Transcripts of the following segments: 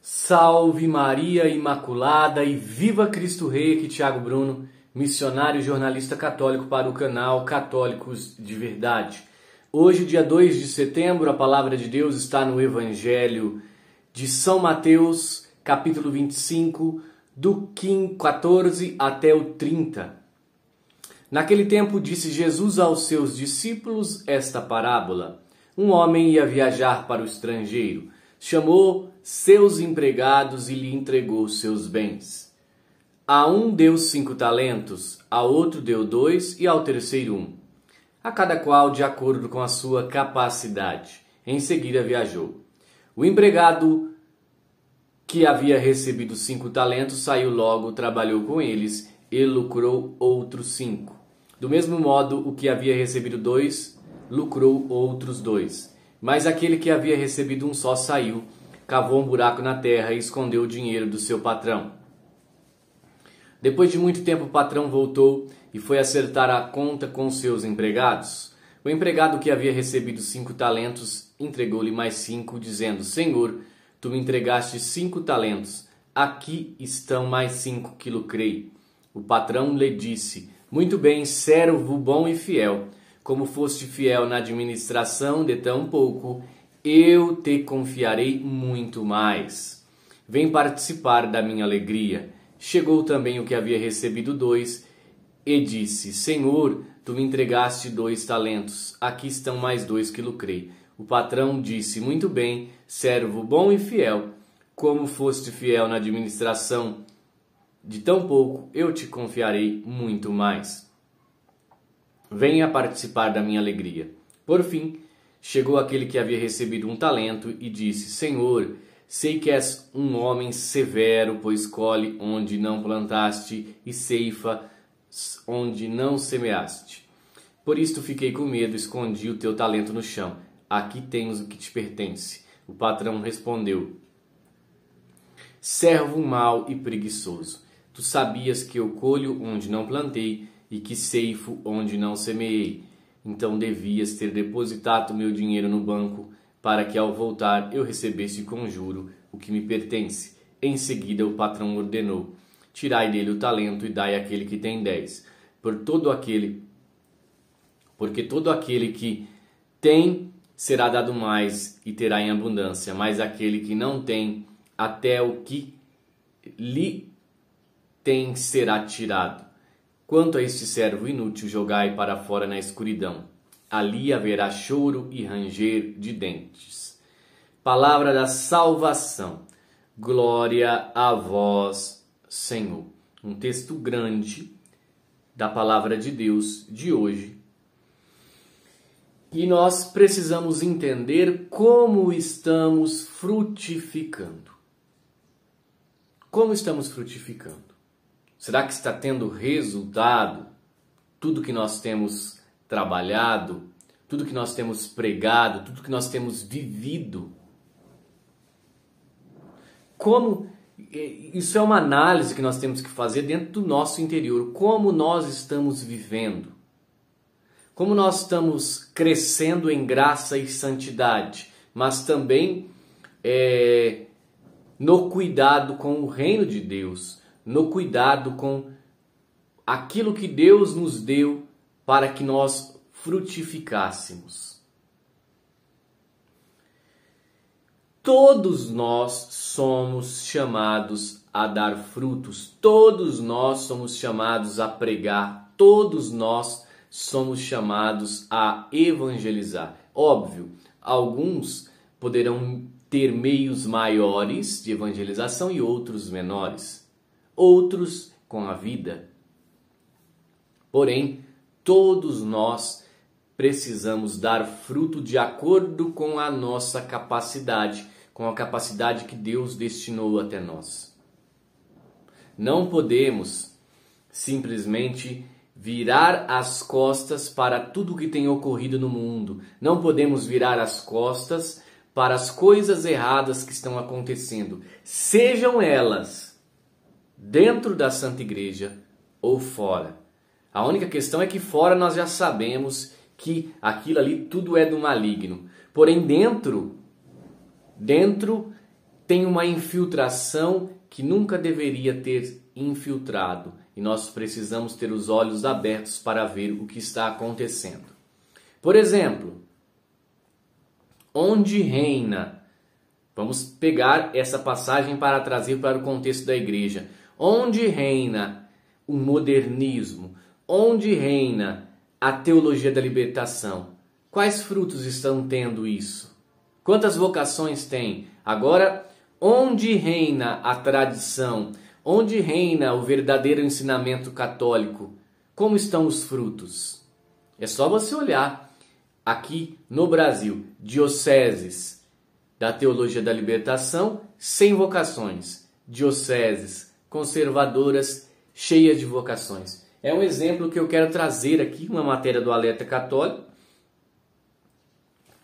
Salve Maria Imaculada e viva Cristo Rei, aqui Tiago Bruno, missionário e jornalista católico para o canal Católicos de Verdade. Hoje, dia 2 de setembro, a palavra de Deus está no Evangelho de São Mateus, capítulo 25, do 14 até o 30. Naquele tempo disse Jesus aos seus discípulos esta parábola: Um homem ia viajar para o estrangeiro, chamou seus empregados e lhe entregou seus bens. A um deu cinco talentos, a outro deu dois e ao terceiro um, a cada qual de acordo com a sua capacidade. Em seguida viajou. O empregado que havia recebido cinco talentos saiu logo, trabalhou com eles e lucrou outros cinco. Do mesmo modo, o que havia recebido dois lucrou outros dois. Mas aquele que havia recebido um só saiu cavou um buraco na terra e escondeu o dinheiro do seu patrão. Depois de muito tempo, o patrão voltou e foi acertar a conta com seus empregados. O empregado que havia recebido cinco talentos entregou-lhe mais cinco, dizendo: Senhor, tu me entregaste cinco talentos. Aqui estão mais cinco que lucrei. O patrão lhe disse: Muito bem, servo bom e fiel. Como foste fiel na administração de tão pouco, eu te confiarei muito mais. Vem participar da minha alegria. Chegou também o que havia recebido dois, e disse: Senhor, tu me entregaste dois talentos, aqui estão mais dois que lucrei. O patrão disse: Muito bem, servo bom e fiel. Como foste fiel na administração de tão pouco, eu te confiarei muito mais. Venha participar da minha alegria. Por fim, Chegou aquele que havia recebido um talento e disse: Senhor, sei que és um homem severo, pois colhe onde não plantaste e ceifa onde não semeaste. Por isto fiquei com medo, escondi o teu talento no chão. Aqui tens o que te pertence. O patrão respondeu: Servo mau e preguiçoso, tu sabias que eu colho onde não plantei e que ceifo onde não semeei. Então devias ter depositado meu dinheiro no banco, para que ao voltar eu recebesse com juro o que me pertence. Em seguida o patrão ordenou: Tirai dele o talento e dai aquele que tem dez. Por todo aquele, porque todo aquele que tem será dado mais e terá em abundância, mas aquele que não tem, até o que lhe tem será tirado. Quanto a este servo inútil, jogai para fora na escuridão. Ali haverá choro e ranger de dentes. Palavra da salvação. Glória a vós, Senhor. Um texto grande da palavra de Deus de hoje, e nós precisamos entender como estamos frutificando. Como estamos frutificando? Será que está tendo resultado tudo que nós temos trabalhado, tudo que nós temos pregado, tudo que nós temos vivido? Como isso é uma análise que nós temos que fazer dentro do nosso interior, como nós estamos vivendo? Como nós estamos crescendo em graça e santidade, mas também é, no cuidado com o reino de Deus, no cuidado com aquilo que Deus nos deu para que nós frutificássemos. Todos nós somos chamados a dar frutos, todos nós somos chamados a pregar, todos nós somos chamados a evangelizar. Óbvio, alguns poderão ter meios maiores de evangelização e outros menores outros com a vida. Porém, todos nós precisamos dar fruto de acordo com a nossa capacidade, com a capacidade que Deus destinou até nós. Não podemos simplesmente virar as costas para tudo que tem ocorrido no mundo. Não podemos virar as costas para as coisas erradas que estão acontecendo, sejam elas dentro da Santa Igreja ou fora. A única questão é que fora nós já sabemos que aquilo ali tudo é do maligno. Porém, dentro, dentro tem uma infiltração que nunca deveria ter infiltrado e nós precisamos ter os olhos abertos para ver o que está acontecendo. Por exemplo, onde reina? Vamos pegar essa passagem para trazer para o contexto da igreja onde reina o modernismo, onde reina a teologia da libertação. Quais frutos estão tendo isso? Quantas vocações tem? Agora, onde reina a tradição? Onde reina o verdadeiro ensinamento católico? Como estão os frutos? É só você olhar aqui no Brasil, dioceses da teologia da libertação sem vocações, dioceses conservadoras, cheias de vocações. É um exemplo que eu quero trazer aqui, uma matéria do Alerta Católico.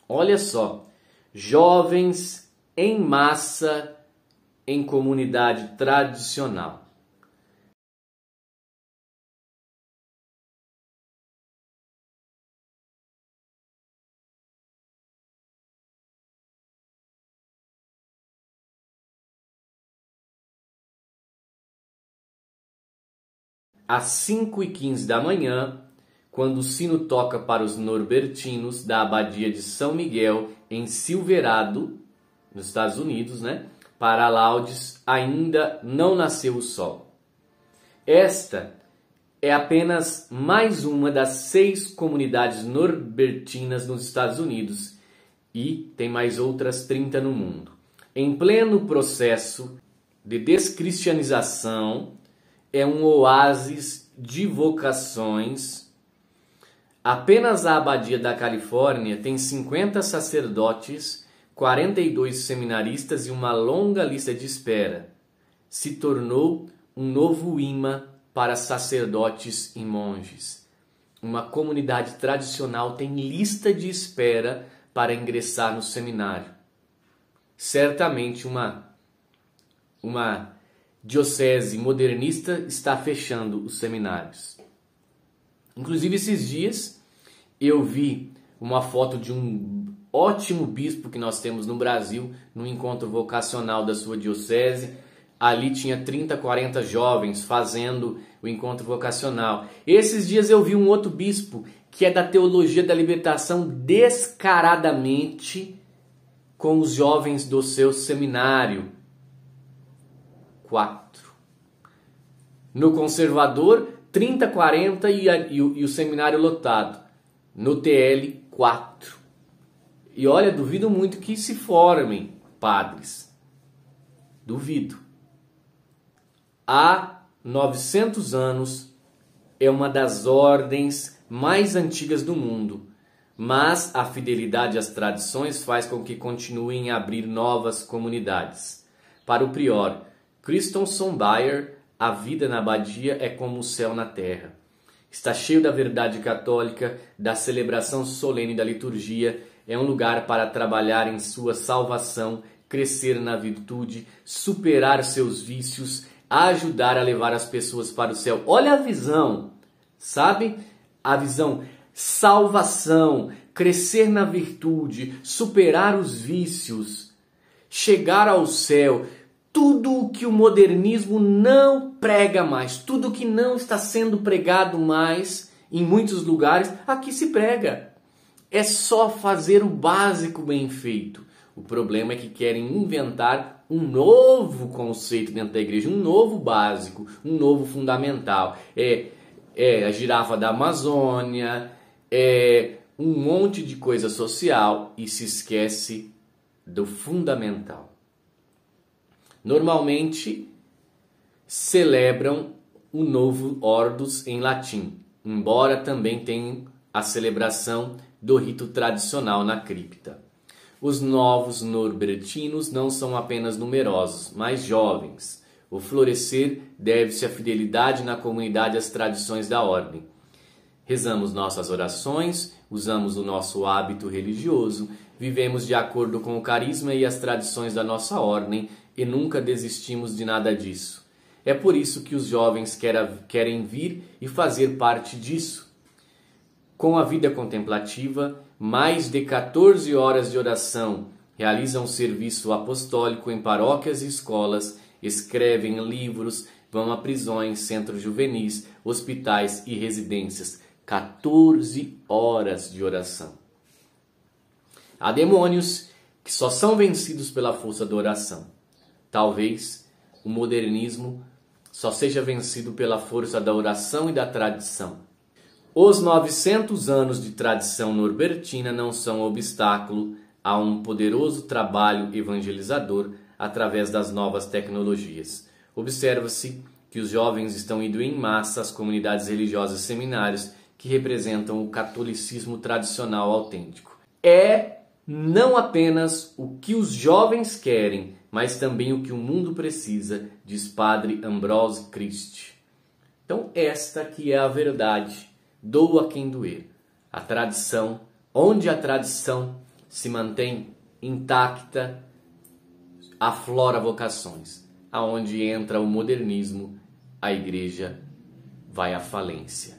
Olha só, jovens em massa em comunidade tradicional. às 5 e 15 da manhã, quando o sino toca para os norbertinos da Abadia de São Miguel, em Silverado, nos Estados Unidos, né? Para Laudes, ainda não nasceu o sol. Esta é apenas mais uma das seis comunidades norbertinas nos Estados Unidos e tem mais outras 30 no mundo. Em pleno processo de descristianização, é um oásis de vocações. Apenas a Abadia da Califórnia tem 50 sacerdotes, 42 seminaristas e uma longa lista de espera. Se tornou um novo imã para sacerdotes e monges. Uma comunidade tradicional tem lista de espera para ingressar no seminário. Certamente uma uma diocese modernista está fechando os seminários. Inclusive, esses dias eu vi uma foto de um ótimo bispo que nós temos no Brasil, no encontro vocacional da sua diocese. Ali tinha 30, 40 jovens fazendo o encontro vocacional. Esses dias eu vi um outro bispo que é da teologia da libertação descaradamente com os jovens do seu seminário. 4. No conservador, 30, 40 e, a, e, o, e o seminário lotado. No TL, 4. E olha, duvido muito que se formem padres. Duvido. Há 900 anos é uma das ordens mais antigas do mundo, mas a fidelidade às tradições faz com que continuem a abrir novas comunidades. Para o prior, Christensen Bayer, a vida na abadia é como o céu na terra. Está cheio da verdade católica, da celebração solene da liturgia, é um lugar para trabalhar em sua salvação, crescer na virtude, superar seus vícios, ajudar a levar as pessoas para o céu. Olha a visão, sabe? A visão salvação, crescer na virtude, superar os vícios, chegar ao céu, tudo o que o modernismo não prega mais, tudo o que não está sendo pregado mais em muitos lugares, aqui se prega. É só fazer o básico bem feito. O problema é que querem inventar um novo conceito dentro da igreja, um novo básico, um novo fundamental. É, é a girafa da Amazônia, é um monte de coisa social e se esquece do fundamental normalmente celebram o novo Ordus em latim, embora também tenham a celebração do rito tradicional na cripta. Os novos norbertinos não são apenas numerosos, mas jovens. O florescer deve-se à fidelidade na comunidade às tradições da ordem. Rezamos nossas orações, usamos o nosso hábito religioso, vivemos de acordo com o carisma e as tradições da nossa ordem e nunca desistimos de nada disso. É por isso que os jovens querem vir e fazer parte disso. Com a vida contemplativa, mais de 14 horas de oração, realizam serviço apostólico em paróquias e escolas, escrevem livros, vão a prisões, centros juvenis, hospitais e residências. 14 horas de oração. Há demônios que só são vencidos pela força da oração. Talvez o modernismo só seja vencido pela força da oração e da tradição. Os 900 anos de tradição norbertina não são obstáculo a um poderoso trabalho evangelizador através das novas tecnologias. Observa-se que os jovens estão indo em massa às comunidades religiosas seminários que representam o catolicismo tradicional autêntico. É não apenas o que os jovens querem, mas também o que o mundo precisa, diz Padre Ambrose Christ. Então, esta que é a verdade, doa quem doer. A tradição, onde a tradição se mantém intacta, aflora vocações. Aonde entra o modernismo, a igreja vai à falência.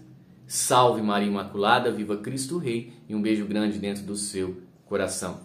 Salve Maria Imaculada, viva Cristo Rei e um beijo grande dentro do seu coração.